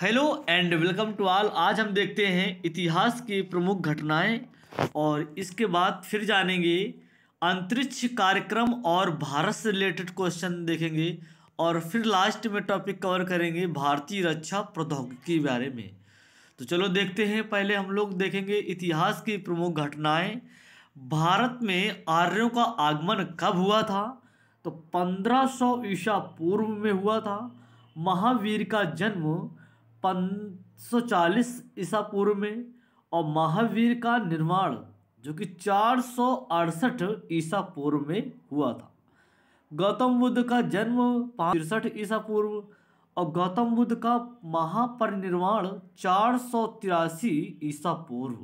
hello and welcome to all आज हम देखते हैं इतिहास की प्रमुख घटनाएं और इसके बाद फिर जानेंगे अंतरिक्ष कार्यक्रम और भारत से रिलेटेड क्वेश्चन देखेंगे और फिर लास्ट में टॉपिक कवर करेंगे भारतीय रक्षा प्रौद्योगिकी के बारे में तो चलो देखते हैं पहले हम लोग देखेंगे इतिहास की प्रमुख घटनाएं भारत में आर्यों का आगमन कब हुआ था तो 1500 ईसा पूर्व में हुआ था महावीर का जन्म 540 ईसा पूर्व में और महावीर का निर्माण जो कि चार ईसा पूर्व में हुआ था गौतम बुद्ध का जन्म तिरसठ ईसा पूर्व और गौतम बुद्ध का महापरिनिर्वाण चार सौ तिरासी ईसा पूर्व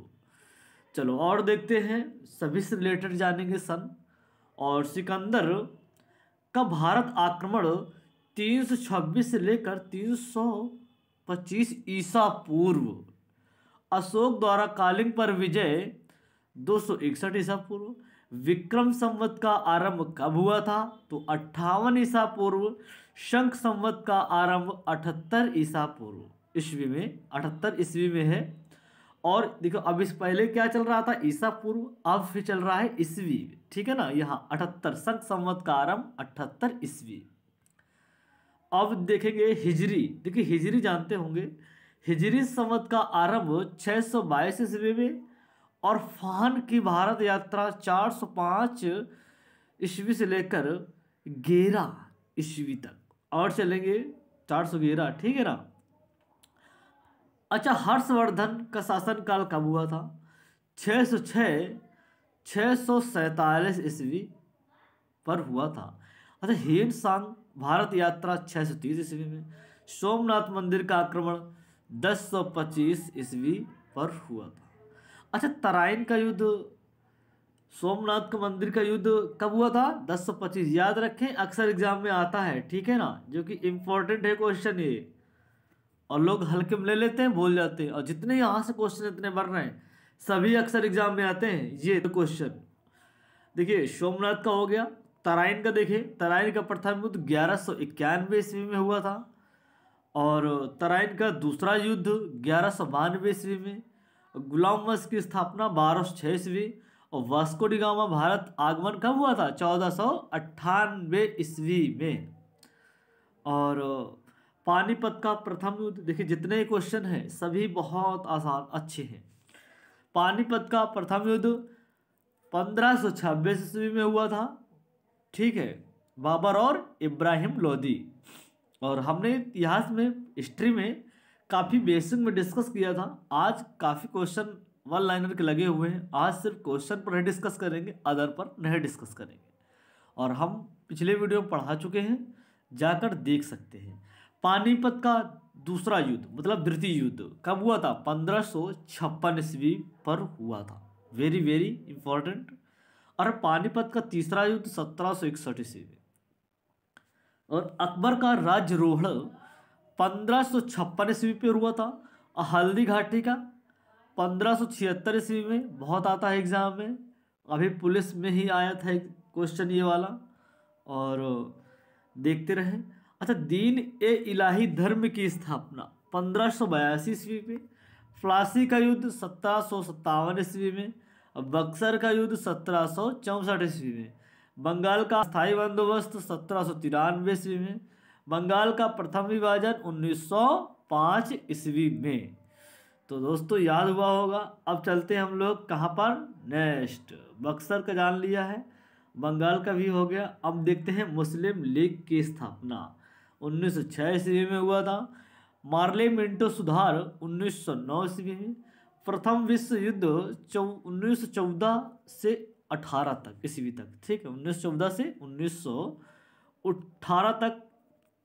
चलो और देखते हैं सभी से रिलेटेड जानेंगे सन और सिकंदर का भारत आक्रमण 326 से लेकर सौ पच्चीस ईसा पूर्व अशोक द्वारा कालिंग पर विजय दो सौ इकसठ ईसा पूर्व विक्रम संवत का आरंभ कब हुआ था तो अट्ठावन ईसा पूर्व शंख संवत का आरंभ अठहत्तर ईसा पूर्व ईस्वी में अठहत्तर ईस्वी में है और देखो अब इस पहले क्या चल रहा था ईसा पूर्व अब फिर चल रहा है ईस्वी ठीक है ना यहाँ अठहत्तर शंख संवत का आरंभ अठहत्तर ईस्वी अब देखेंगे हिजरी देखिए हिजरी जानते होंगे हिजरी संवत का आरंभ 622 सौ बाईस ईस्वी में और फाहन की भारत यात्रा 405 ईस्वी से लेकर ग्यारह ईस्वी तक और चलेंगे सौ ग्यारह ठीक है ना अच्छा हर्षवर्धन का शासनकाल कब हुआ था 606 647 ईस्वी पर हुआ था अच्छा हेन सांग भारत यात्रा छः सौ तीस ईस्वी में सोमनाथ मंदिर का आक्रमण दस सौ पच्चीस ईस्वी पर हुआ था अच्छा तराइन का युद्ध सोमनाथ का मंदिर का युद्ध कब हुआ था दस सौ पच्चीस याद रखें अक्सर एग्जाम में आता है ठीक है ना जो कि इम्पोर्टेंट है क्वेश्चन ये और लोग हल्के में ले लेते हैं भूल जाते हैं और जितने यहाँ से क्वेश्चन इतने बढ़ रहे हैं सभी अक्सर एग्जाम में आते हैं ये क्वेश्चन तो देखिए सोमनाथ का हो गया तराइन का देखें तराइन का प्रथम युद्ध ग्यारह सौ इक्यानवे ईस्वी में हुआ था और तराइन का दूसरा युद्ध ग्यारह सौ बानवे ईस्वी में गुलाम वंश की स्थापना बारह सौ छः ईस्वी और वास्को डिगामा भारत आगमन कब हुआ था चौदह सौ अट्ठानवे ईस्वी में और पानीपत का प्रथम युद्ध देखिए जितने क्वेश्चन हैं सभी बहुत आसान अच्छे हैं पानीपत का प्रथम युद्ध पंद्रह सौ छब्बीस ईस्वी में हुआ था ठीक है बाबर और इब्राहिम लोदी और हमने इतिहास में हिस्ट्री में काफ़ी बेसिक में डिस्कस किया था आज काफ़ी क्वेश्चन वन लाइनर के लगे हुए हैं आज सिर्फ क्वेश्चन पर ही डिस्कस करेंगे अदर पर नहीं डिस्कस करेंगे और हम पिछले वीडियो में पढ़ा चुके हैं जाकर देख सकते हैं पानीपत का दूसरा युद्ध मतलब द्वितीय युद्ध कब हुआ था पंद्रह सौ छप्पन ईस्वी पर हुआ था वेरी वेरी इंपॉर्टेंट और पानीपत का तीसरा युद्ध सत्रह सौ इकसठ ईस्वी में और अकबर का राजरोहण पंद्रह सौ छप्पन ईस्वी पर हुआ था और हल्दी घाटी का पंद्रह सौ छिहत्तर ईस्वी में बहुत आता है एग्ज़ाम में अभी पुलिस में ही आया था एक क्वेश्चन ये वाला और देखते रहे अच्छा दीन ए इलाही धर्म की स्थापना पंद्रह सौ बयासी ईस्वी में फ्लासी का युद्ध सत्रह सौ सत्तावन ईस्वी में बक्सर का युद्ध सत्रह सौ चौंसठ ईस्वी में बंगाल का स्थायी बंदोबस्त सत्रह सौ तिरानवे ईस्वी में बंगाल का प्रथम विभाजन उन्नीस सौ पाँच ईस्वी में तो दोस्तों याद हुआ होगा अब चलते हैं हम लोग कहाँ पर नेक्स्ट बक्सर का जान लिया है बंगाल का भी हो गया अब देखते हैं मुस्लिम लीग की स्थापना 1906 ईस्वी में हुआ था मार्ले मिंटो सुधार 1909 ईस्वी में प्रथम विश्व युद्ध चौ उन्नीस से 18 तक ईस्वी तक ठीक है 1914 से 1918 तक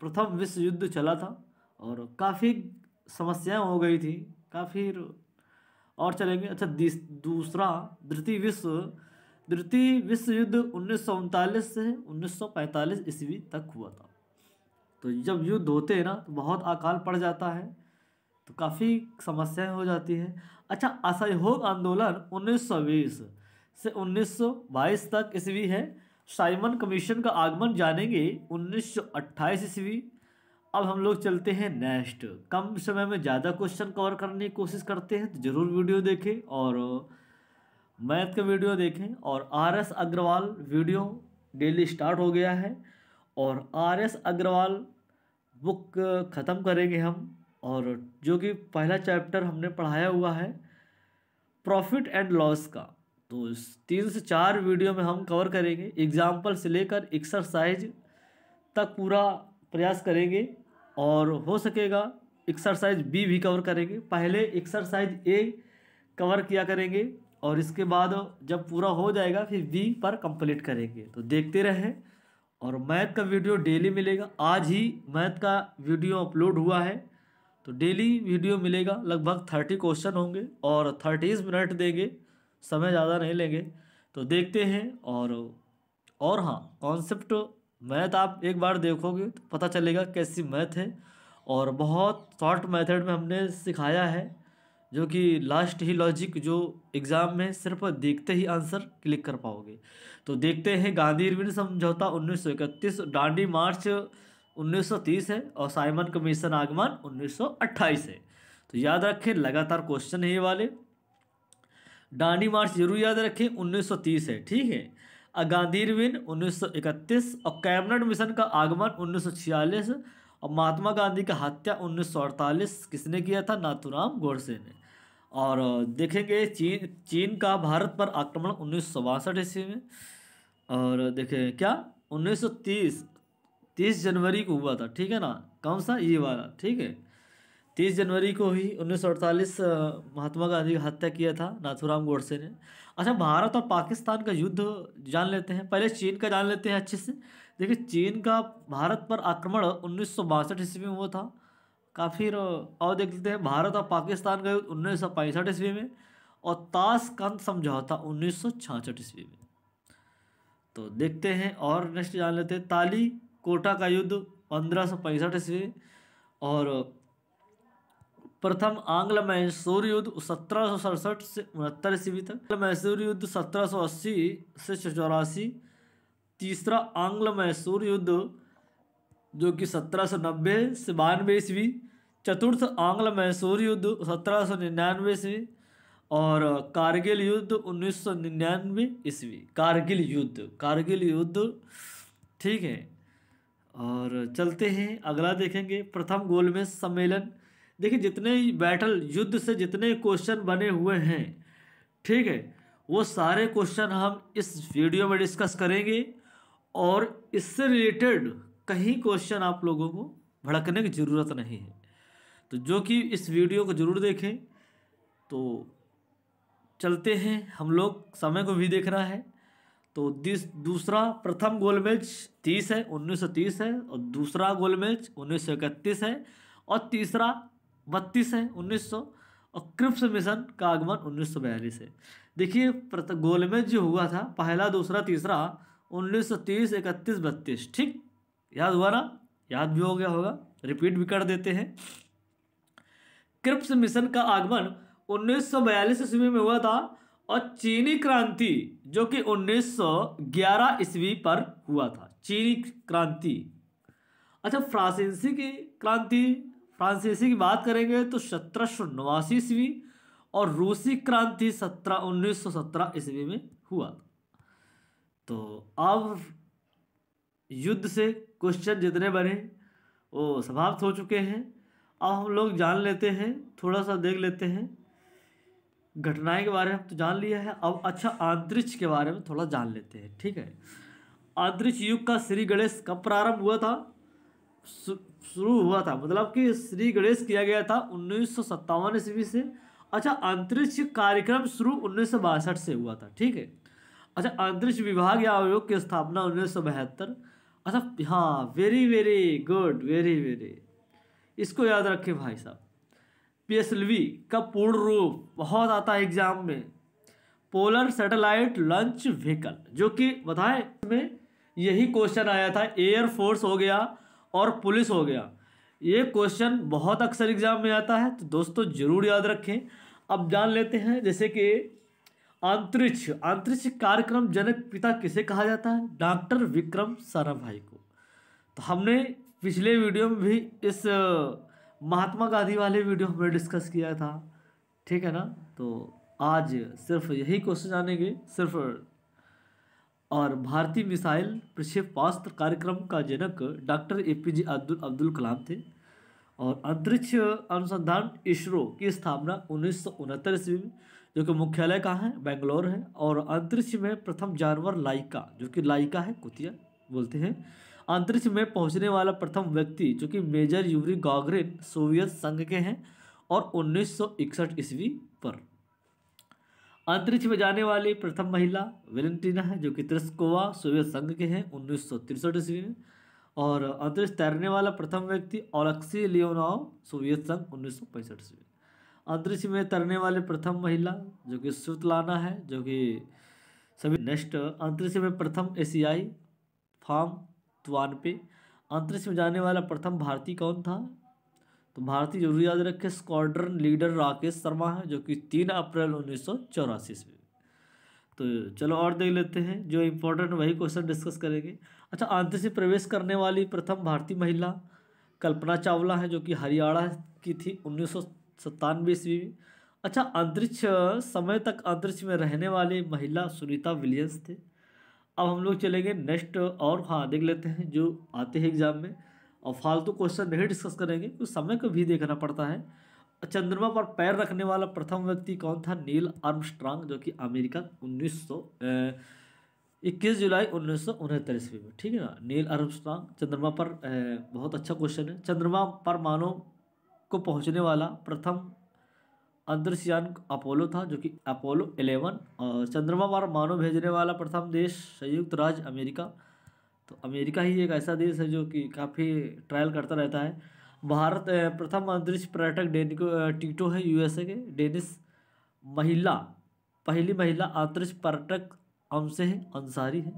प्रथम विश्व युद्ध चला था और काफ़ी समस्याएं हो गई थी काफ़ी और चलेंगे अच्छा दूसरा द्वितीय विश्व द्वितीय विश्व युद्ध उन्नीस से 1945 ईस्वी तक हुआ था तो जब युद्ध होते हैं ना तो बहुत अकाल पड़ जाता है तो काफ़ी समस्याएं हो जाती है अच्छा असहयोग आंदोलन 1920 से 1922 तक ईस्वी है साइमन कमीशन का आगमन जानेंगे 1928 ईस्वी अब हम लोग चलते हैं नेक्स्ट कम समय में ज़्यादा क्वेश्चन कवर करने की कोशिश करते हैं तो ज़रूर वीडियो देखें और मैथ का वीडियो देखें और R S Agarwal video daily start हो गया है और आर एस अग्रवाल बुक ख़त्म करेंगे हम और जो कि पहला चैप्टर हमने पढ़ाया हुआ है प्रॉफिट एंड लॉस का तो इस तीन से चार वीडियो में हम कवर करेंगे एग्जाम्पल से लेकर एक्सरसाइज तक पूरा प्रयास करेंगे और हो सकेगा एक्सरसाइज बी भी कवर करेंगे पहले एक्सरसाइज ए कवर किया करेंगे और इसके बाद जब पूरा हो जाएगा फिर बी पर कंप्लीट करेंगे तो देखते रहें और मैथ का वीडियो डेली मिलेगा आज ही मैथ का वीडियो अपलोड हुआ है तो डेली वीडियो मिलेगा लगभग थर्टी क्वेश्चन होंगे और थर्टीज़ मिनट देंगे समय ज़्यादा नहीं लेंगे तो देखते हैं और और हाँ कॉन्सेप्ट मैथ आप एक बार देखोगे तो पता चलेगा कैसी मैथ है और बहुत शॉर्ट मेथड में हमने सिखाया है जो कि लास्ट ही लॉजिक जो एग्ज़ाम में सिर्फ देखते ही आंसर क्लिक कर पाओगे तो देखते हैं गांधी समझौता उन्नीस सौ इकतीस डांडी मार्च 1930 है और साइमन कमीशन आगमन 1928 है तो याद रखें लगातार क्वेश्चन है ये वाले डांडी मार्च जरूर याद रखें 1930 है ठीक है और गांधी रिविन 1931 और कैबिनेट मिशन का आगमन 1946 और महात्मा गांधी का हत्या 1948 किसने किया था नाथुराम गोडसे ने और देखेंगे चीन चीन का भारत पर आक्रमण उन्नीस ईस्वी में और देखें क्या 1930 तीस जनवरी को हुआ था ठीक है ना कौन सा ये वाला ठीक है तीस जनवरी को ही अड़तालीस महात्मा गांधी की हत्या किया था नाथुराम गोडसे ने अच्छा भारत और पाकिस्तान का युद्ध जान लेते हैं पहले चीन का जान लेते हैं अच्छे से देखिए चीन का भारत पर आक्रमण उन्नीस सौ ईस्वी में हुआ था काफ़ी और देख लेते हैं भारत और पाकिस्तान का युद्ध उन्नीस सौ पैंसठ ईस्वी में और ताशकंद समझौता उन्नीस सौ ईस्वी में तो देखते हैं और नेक्स्ट जान लेते हैं ताली कोटा का युद्ध पंद्रह सौ पैंसठ ईस्वी और प्रथम आंग्ल मैसूर युद्ध सत्रह सौ सड़सठ से उनहत्तर ईस्वी तक मैसूर युद्ध सत्रह सौ अस्सी से चौरासी तीसरा आंग्ल मैसूर युद्ध जो कि सत्रह सौ नब्बे से बानवे ईस्वी चतुर्थ आंग्ल मैसूर युद्ध सत्रह सौ निन्यानवे ईस्वी और कारगिल युद्ध उन्नीस सौ निन्यानवे ईस्वी कारगिल युद्ध कारगिल युद्ध ठीक है और चलते हैं अगला देखेंगे प्रथम गोल में सम्मेलन देखिए जितने बैटल युद्ध से जितने क्वेश्चन बने हुए हैं ठीक है वो सारे क्वेश्चन हम इस वीडियो में डिस्कस करेंगे और इससे रिलेटेड कहीं क्वेश्चन आप लोगों को भड़कने की ज़रूरत नहीं है तो जो कि इस वीडियो को ज़रूर देखें तो चलते हैं हम लोग समय को भी देखना है तो दिस दूसरा प्रथम गोल मैच तीस है उन्नीस सौ तीस है और दूसरा गोल मैच उन्नीस सौ इकतीस है और तीसरा बत्तीस है उन्नीस सौ और क्रिप्स मिशन का आगमन उन्नीस सौ बयालीस है देखिए गोल मैच जो हुआ था पहला दूसरा तीसरा उन्नीस सौ तीस इकतीस बत्तीस ठीक याद हुआ ना याद भी हो गया होगा रिपीट भी कर देते हैं क्रिप्स मिशन का आगमन 1942 ईस्वी में हुआ था और चीनी क्रांति जो कि 1911 ईस्वी पर हुआ था चीनी क्रांति अच्छा फ्रांसीसी की क्रांति फ्रांसीसी की बात करेंगे तो सत्रह सौ नवासी ईस्वी और रूसी क्रांति सत्रह उन्नीस सौ सत्रह ईस्वी में हुआ तो अब युद्ध से क्वेश्चन जितने बने वो समाप्त हो चुके हैं अब हम लोग जान लेते हैं थोड़ा सा देख लेते हैं घटनाएं के बारे में तो जान लिया है अब अच्छा अंतरिक्ष के बारे में थोड़ा जान लेते हैं ठीक है अंतरिक्ष युग का श्री गणेश कब प्रारंभ हुआ था शुरू हुआ था मतलब कि श्री गणेश किया गया था उन्नीस सौ ईस्वी से अच्छा अंतरिक्ष कार्यक्रम शुरू उन्नीस से हुआ था ठीक है अच्छा अंतरिक्ष विभाग या आयोग की स्थापना उन्नीस अच्छा हाँ very very good very very इसको याद रखें भाई साहब पी का पूर्ण रूप बहुत आता है एग्जाम में पोलर सैटेलाइट लॉन्च व्हीकल जो कि बताएं में यही क्वेश्चन आया था एयर फोर्स हो गया और पुलिस हो गया ये क्वेश्चन बहुत अक्सर एग्जाम में आता है तो दोस्तों जरूर याद रखें अब जान लेते हैं जैसे कि अंतरिक्ष अंतरिक्ष कार्यक्रम जनक पिता किसे कहा जाता है डॉक्टर विक्रम सारा को तो हमने पिछले वीडियो में भी इस महात्मा गांधी वाले वीडियो हमने डिस्कस किया था ठीक है ना तो आज सिर्फ यही क्वेश्चन जानेंगे सिर्फ और भारतीय मिसाइल प्रक्षेपास्त्र कार्यक्रम का जनक doctor A P J Abdul Abdul Kalam थे और अंतरिक्ष अनुसंधान इसरो की स्थापना उन्नीस सौ उनहत्तर ईस्वी में जो कि मुख्यालय कहाँ है बेंगलोर है और अंतरिक्ष में प्रथम जानवर लाइका जो कि लाइका है कुतिया बोलते हैं अंतरिक्ष में पहुंचने वाला प्रथम व्यक्ति जो कि मेजर यूरी गागरिन सोवियत संघ के हैं और 1961 ईस्वी पर अंतरिक्ष में जाने वाली प्रथम महिला वेलेंटिना है जो कि त्रिस्कोवा सोवियत संघ के हैं उन्नीस ईस्वी में और अंतरिक्ष तैरने वाला प्रथम व्यक्ति ओलक्सी लियोनाव सोवियत संघ उन्नीस ईस्वी अंतरिक्ष में तैरने वाले प्रथम महिला जो कि सुतलाना है जो कि सभी नेक्स्ट अंतरिक्ष में प्रथम एशियाई फार्म पे अंतरिक्ष में जाने वाला प्रथम भारतीय कौन था तो भारतीय जरूर याद रखे स्क्वाड्रन लीडर राकेश शर्मा है जो कि तीन अप्रैल उन्नीस सौ चौरासी में तो चलो और देख लेते हैं जो इम्पोर्टेंट वही क्वेश्चन डिस्कस करेंगे अच्छा अंतरिक्ष में प्रवेश करने वाली प्रथम भारतीय महिला कल्पना चावला है जो कि हरियाणा की थी उन्नीस सौ ईस्वी में अच्छा अंतरिक्ष समय तक अंतरिक्ष में रहने वाली महिला सुनीता विलियम्स थे अब हम लोग चलेंगे नेक्स्ट और हाँ देख लेते हैं जो आते हैं एग्ज़ाम में और फालतू क्वेश्चन नहीं डिस्कस करेंगे कुछ समय को भी देखना पड़ता है चंद्रमा पर पैर रखने वाला प्रथम व्यक्ति कौन था नील आर्मस्ट्रांग जो कि अमेरिका उन्नीस सौ इक्कीस जुलाई उन्नीस सौ उनहत्तर ईस्वी में ठीक है ना नील आर्मस्ट्रांग चंद्रमा पर बहुत अच्छा क्वेश्चन है चंद्रमा पर मानव को पहुंचने वाला प्रथम अंतरिक्षयान अपोलो था जो कि अपोलो 11 और चंद्रमा पर मानव भेजने वाला प्रथम देश संयुक्त राज्य अमेरिका तो अमेरिका ही एक ऐसा देश है जो कि काफ़ी ट्रायल करता रहता है भारत प्रथम अंतरिक्ष पर्यटक डेनिको टीटो है यूएसए के डेनिस महिला पहली महिला अंतरिक्ष पर्यटक अंश है अंसारी है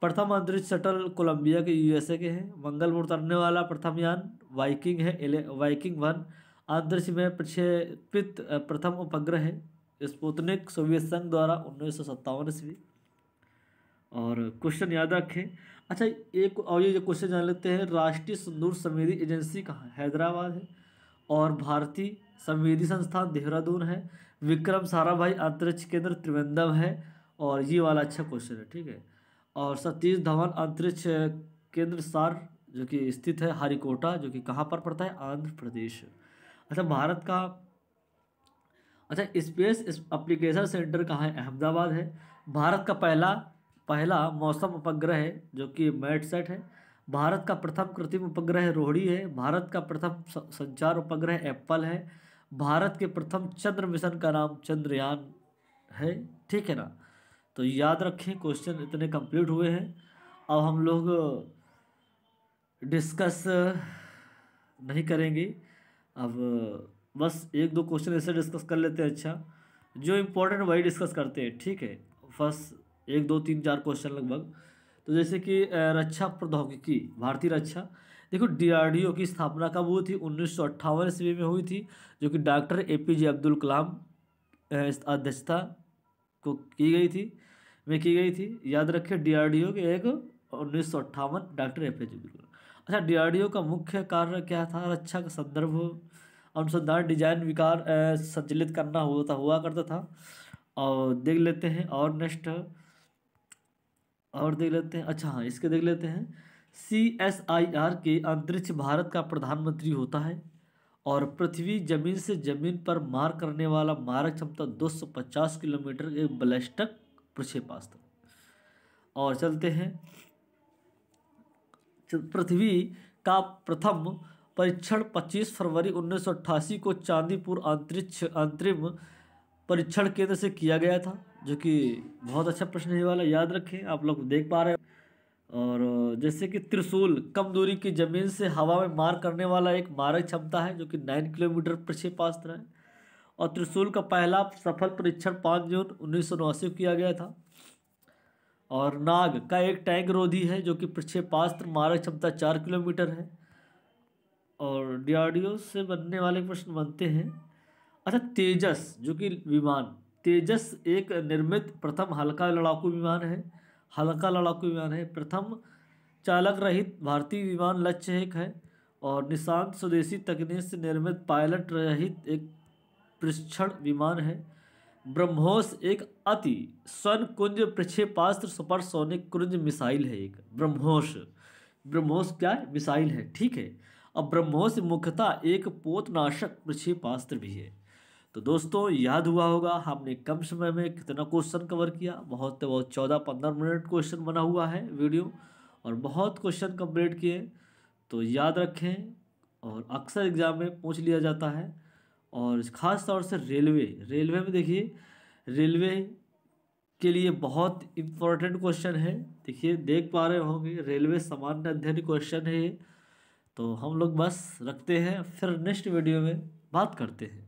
प्रथम अंतरिक्ष शटल कोलंबिया के यूएसए के हैं मंगल पर उतरने वाला प्रथम यान वाइकिंग है वाइकिंग वन आदर्श में प्रक्षेपित प्रथम उपग्रह है स्पुतनिक सोवियत संघ द्वारा उन्नीस सौ सत्तावन ईस्वी और क्वेश्चन याद रखें अच्छा एक और ये क्वेश्चन जान लेते हैं राष्ट्रीय सिंदूर संवेदी एजेंसी कहाँ हैदराबाद है और भारतीय संवेदी संस्थान देहरादून है विक्रम साराभाई अंतरिक्ष केंद्र त्रिवेंद्रम है और ये वाला अच्छा क्वेश्चन है ठीक है और सतीश धवन अंतरिक्ष केंद्र सार जो कि स्थित है हरिकोटा जो कि कहाँ पर पड़ता है आंध्र प्रदेश अच्छा भारत का अच्छा स्पेस अप्लीकेशन सेंटर कहाँ है अहमदाबाद है भारत का पहला पहला मौसम उपग्रह है जो कि सेट है भारत का प्रथम कृत्रिम उपग्रह रोहड़ी है भारत का प्रथम संचार उपग्रह एप्पल है भारत के प्रथम चंद्र मिशन का नाम चंद्रयान है ठीक है ना तो याद रखें क्वेश्चन इतने कंप्लीट हुए हैं अब हम लोग डिस्कस नहीं करेंगे अब बस एक दो क्वेश्चन ऐसे डिस्कस कर लेते हैं अच्छा जो इम्पोर्टेंट वही डिस्कस करते हैं ठीक है फर्स्ट एक दो तीन चार क्वेश्चन लगभग तो जैसे कि रक्षा प्रौद्योगिकी भारतीय रक्षा देखो डीआरडीओ की स्थापना कब हुई थी उन्नीस सौ ईस्वी में हुई थी जो कि doctor A P J Abdul Kalam अध्यक्षता को की गई थी में की गई थी याद रखें ओ के एक उन्नीस सौ अट्ठावन doctor A P J Abdul Kalam अच्छा डीआरडीओ का मुख्य कार्य क्या था रक्षा का संदर्भ अनुसंधान डिजाइन विकार संचलित करना होता हुआ करता था और देख लेते हैं और नेक्स्ट और देख लेते हैं अच्छा हाँ इसके देख लेते हैं सी एस आई आर के अंतरिक्ष भारत का प्रधानमंत्री होता है और पृथ्वी जमीन से जमीन पर मार करने वाला मारक क्षमता 250 किलोमीटर एक पास प्रक्षेपास्त्र और चलते हैं पृथ्वी का प्रथम परीक्षण 25 फरवरी 1988 को चांदीपुर अंतरिक्ष अंतरिम परीक्षण केंद्र से किया गया था जो कि बहुत अच्छा प्रश्न है वाला याद रखें आप लोग देख पा रहे हैं और जैसे कि त्रिशूल कम दूरी की ज़मीन से हवा में मार करने वाला एक मारक क्षमता है जो कि नाइन किलोमीटर प्रक्षेपास्त्र है और त्रिशूल का पहला सफल परीक्षण पाँच जून उन्नीस को किया गया था और नाग का एक टैंक रोधी है जो कि प्रक्षेपास्त्र मारक क्षमता चार किलोमीटर है और डीआरडीओ से बनने वाले प्रश्न बनते हैं अच्छा तेजस जो कि विमान तेजस एक निर्मित प्रथम हल्का लड़ाकू विमान है हल्का लड़ाकू विमान है प्रथम चालक रहित भारतीय विमान लक्ष्य एक है और निशांत स्वदेशी तकनीक से निर्मित पायलट रहित एक प्रशिक्षण विमान है ब्रह्मोस एक अति सन कुंज प्रक्षेपास्त्र सुपरसोनिक कुंज मिसाइल है एक ब्रह्मोस ब्रह्मोस क्या है मिसाइल है ठीक है अब ब्रह्मोस मुख्यतः एक पोतनाशक प्रक्षेपास्त्र भी है तो दोस्तों याद हुआ होगा हमने कम समय में कितना क्वेश्चन कवर किया बहुत तो बहुत चौदह पंद्रह मिनट क्वेश्चन बना हुआ है वीडियो और बहुत क्वेश्चन कंप्लीट किए तो याद रखें और अक्सर एग्ज़ाम में पूछ लिया जाता है और ख़ास तौर से रेलवे रेलवे में देखिए रेलवे के लिए बहुत इम्पोर्टेंट क्वेश्चन है देखिए देख पा रहे होंगे रेलवे सामान्य अध्ययन क्वेश्चन है तो हम लोग बस रखते हैं फिर नेक्स्ट वीडियो में बात करते हैं